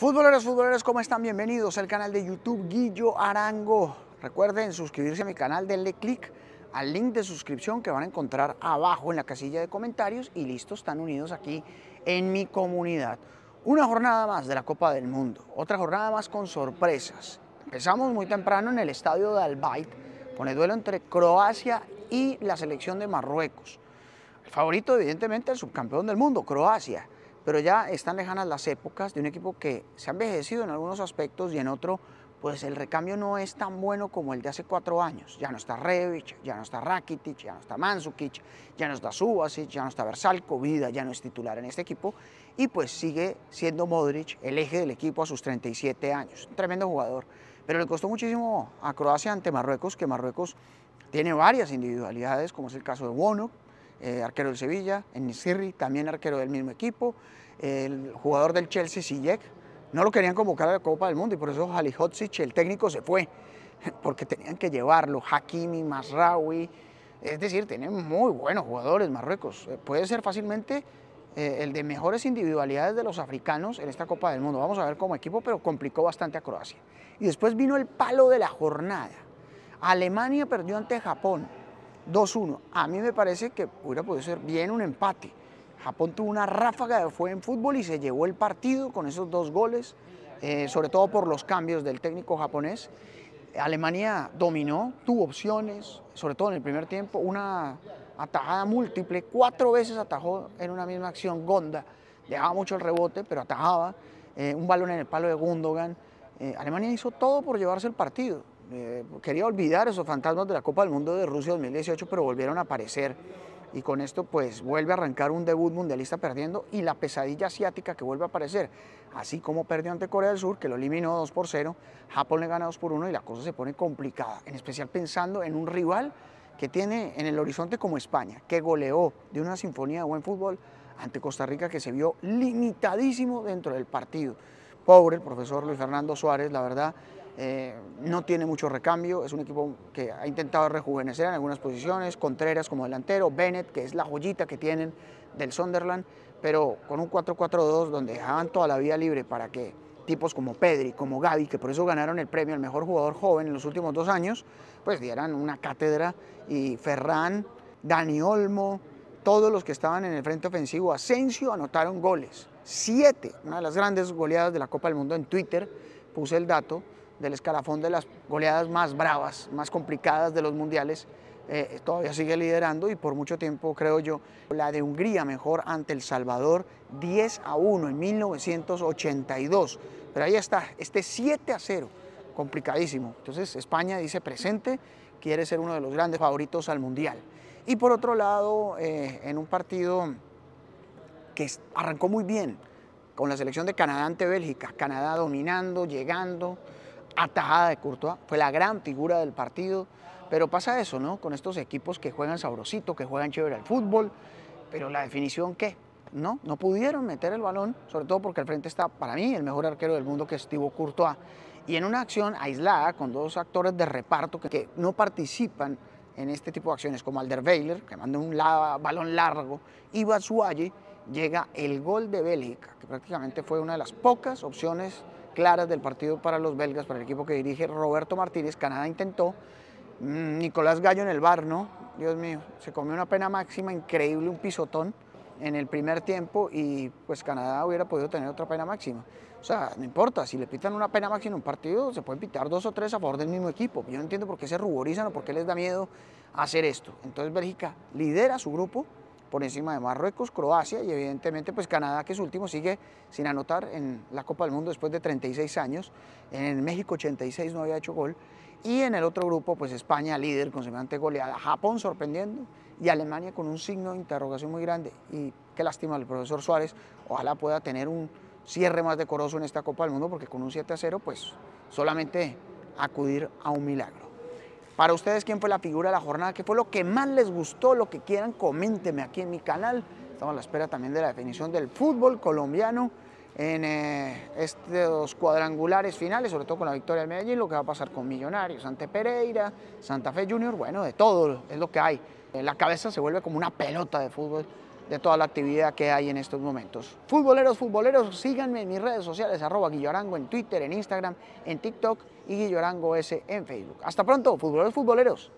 Futboleros, futboleros, ¿cómo están? Bienvenidos al canal de YouTube Guillo Arango. Recuerden suscribirse a mi canal, denle click al link de suscripción que van a encontrar abajo en la casilla de comentarios y listo, están unidos aquí en mi comunidad. Una jornada más de la Copa del Mundo, otra jornada más con sorpresas. Empezamos muy temprano en el estadio de Albait con el duelo entre Croacia y la selección de Marruecos. El favorito evidentemente el subcampeón del mundo, Croacia pero ya están lejanas las épocas de un equipo que se ha envejecido en algunos aspectos y en otro, pues el recambio no es tan bueno como el de hace cuatro años. Ya no está Revic, ya no está Rakitic, ya no está Mansukic, ya no está Subasic, ya no está Versalco, Vida ya no es titular en este equipo y pues sigue siendo Modric el eje del equipo a sus 37 años. Un tremendo jugador, pero le costó muchísimo a Croacia ante Marruecos, que Marruecos tiene varias individualidades, como es el caso de Wono, eh, arquero del Sevilla, en Sirri, también arquero del mismo equipo, el jugador del Chelsea, Sijek, no lo querían convocar a la Copa del Mundo y por eso Jalijotzic, el técnico, se fue, porque tenían que llevarlo, Hakimi, Masraoui, es decir, tienen muy buenos jugadores Marruecos, eh, puede ser fácilmente eh, el de mejores individualidades de los africanos en esta Copa del Mundo, vamos a ver como equipo, pero complicó bastante a Croacia. Y después vino el palo de la jornada, Alemania perdió ante Japón, 2-1. A mí me parece que hubiera podido ser bien un empate. Japón tuvo una ráfaga de fue en fútbol y se llevó el partido con esos dos goles, eh, sobre todo por los cambios del técnico japonés. Alemania dominó, tuvo opciones, sobre todo en el primer tiempo, una atajada múltiple, cuatro veces atajó en una misma acción Gonda, dejaba mucho el rebote, pero atajaba, eh, un balón en el palo de Gundogan. Eh, Alemania hizo todo por llevarse el partido. Eh, quería olvidar esos fantasmas de la Copa del Mundo de Rusia 2018, pero volvieron a aparecer. Y con esto pues vuelve a arrancar un debut mundialista perdiendo y la pesadilla asiática que vuelve a aparecer. Así como perdió ante Corea del Sur, que lo eliminó 2 por 0, Japón le gana 2 por 1 y la cosa se pone complicada, en especial pensando en un rival que tiene en el horizonte como España, que goleó de una sinfonía de buen fútbol ante Costa Rica que se vio limitadísimo dentro del partido. Pobre el profesor Luis Fernando Suárez, la verdad, eh, no tiene mucho recambio, es un equipo que ha intentado rejuvenecer en algunas posiciones, Contreras como delantero, Bennett, que es la joyita que tienen del Sunderland, pero con un 4-4-2 donde dejaban toda la vía libre para que tipos como Pedri, como Gaby, que por eso ganaron el premio al mejor jugador joven en los últimos dos años, pues dieran una cátedra y Ferran, Dani Olmo, todos los que estaban en el frente ofensivo, Asensio anotaron goles, siete, una de las grandes goleadas de la Copa del Mundo en Twitter, puse el dato, del escalafón de las goleadas más bravas, más complicadas de los mundiales, eh, todavía sigue liderando y por mucho tiempo, creo yo, la de Hungría mejor ante El Salvador 10 a 1 en 1982. Pero ahí está, este 7 a 0, complicadísimo. Entonces España dice presente, quiere ser uno de los grandes favoritos al Mundial. Y por otro lado, eh, en un partido que arrancó muy bien, con la selección de Canadá ante Bélgica, Canadá dominando, llegando, atajada de Courtois, fue la gran figura del partido, pero pasa eso, ¿no? Con estos equipos que juegan sabrosito, que juegan chévere al fútbol, pero la definición, ¿qué? No, no pudieron meter el balón, sobre todo porque al frente está, para mí, el mejor arquero del mundo, que estuvo Courtois. Y en una acción aislada, con dos actores de reparto que, no participan en este tipo de acciones, como Alderweiler, que manda un balón largo, y Batshuayi, llega el gol de Bélgica, que prácticamente fue una de las pocas opciones claras del partido para los belgas, para el equipo que dirige Roberto Martínez. Canadá intentó. Mm, Nicolás Gallo en el bar, ¿no? Dios mío, se comió una pena máxima increíble, un pisotón en el primer tiempo y pues Canadá hubiera podido tener otra pena máxima. O sea, no importa, si le pitan una pena máxima en un partido, se pueden pitar dos o tres a favor del mismo equipo. Yo no entiendo por qué se ruborizan o por qué les da miedo hacer esto. Entonces Bélgica lidera su grupo, por encima de Marruecos, Croacia y evidentemente pues Canadá que es último, sigue sin anotar en la Copa del Mundo después de 36 años, en México 86 no había hecho gol y en el otro grupo pues España líder con semejante goleada, Japón sorprendiendo y Alemania con un signo de interrogación muy grande y qué lástima el profesor Suárez, ojalá pueda tener un cierre más decoroso en esta Copa del Mundo porque con un 7 a 0 pues solamente acudir a un milagro. Para ustedes, ¿quién fue la figura de la jornada? ¿Qué fue lo que más les gustó? Lo que quieran, coméntenme aquí en mi canal. Estamos a la espera también de la definición del fútbol colombiano en eh, estos cuadrangulares finales, sobre todo con la victoria de Medellín, lo que va a pasar con Millonarios, ante Pereira, Santa Fe Junior, bueno, de todo es lo que hay. Eh, la cabeza se vuelve como una pelota de fútbol de toda la actividad que hay en estos momentos. Futboleros, futboleros, síganme en mis redes sociales, arroba Guillorango en Twitter, en Instagram, en TikTok y Guillorango S en Facebook. Hasta pronto, futboleros, futboleros.